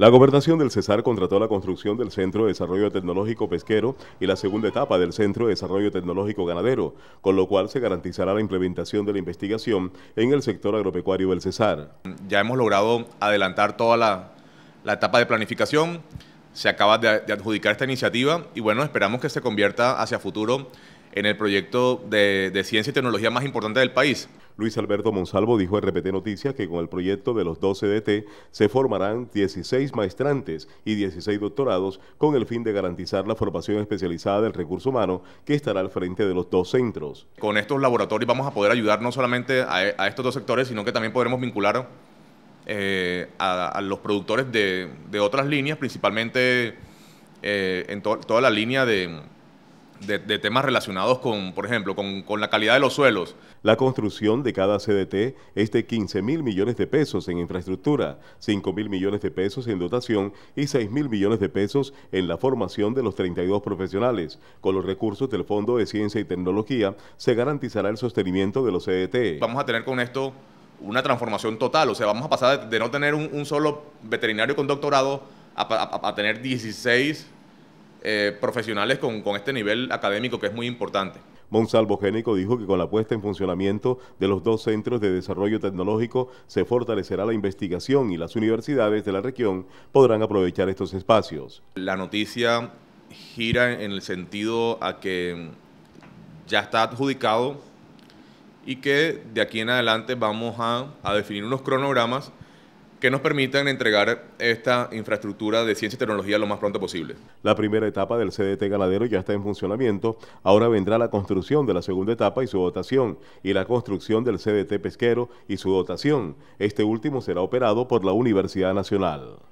La gobernación del Cesar contrató la construcción del Centro de Desarrollo Tecnológico Pesquero y la segunda etapa del Centro de Desarrollo Tecnológico Ganadero, con lo cual se garantizará la implementación de la investigación en el sector agropecuario del Cesar. Ya hemos logrado adelantar toda la, etapa de planificación, se acaba de, de adjudicar esta iniciativa y bueno, esperamos que se convierta hacia futuro en el proyecto de, ciencia y tecnología más importante del país. Luis Alberto Monsalvo dijo en RPT Noticias que con el proyecto de los 12 DT se formarán 16 maestrantes y 16 doctorados con el fin de garantizar la formación especializada del recurso humano que estará al frente de los dos centros. Con estos laboratorios vamos a poder ayudar no solamente a, estos dos sectores, sino que también podremos vincular eh, a, los productores de, otras líneas, principalmente eh, en toda la línea de de, temas relacionados con, por ejemplo, con, la calidad de los suelos. La construcción de cada CDT es de 15 mil millones de pesos en infraestructura, 5 mil millones de pesos en dotación y 6 mil millones de pesos en la formación de los 32 profesionales. Con los recursos del Fondo de Ciencia y Tecnología se garantizará el sostenimiento de los CDT. Vamos a tener con esto una transformación total, o sea, vamos a pasar de, no tener un, solo veterinario con doctorado a, a tener 16 eh, profesionales con, este nivel académico que es muy importante. Monsalvo Génico dijo que con la puesta en funcionamiento de los dos centros de desarrollo tecnológico se fortalecerá la investigación y las universidades de la región podrán aprovechar estos espacios. La noticia gira en el sentido a que ya está adjudicado y que de aquí en adelante vamos a definir unos cronogramas que nos permitan entregar esta infraestructura de ciencia y tecnología lo más pronto posible. La primera etapa del CDT ganadero ya está en funcionamiento. Ahora vendrá la construcción de la segunda etapa y su dotación, y la construcción del CDT pesquero y su dotación. Este último será operado por la Universidad Nacional.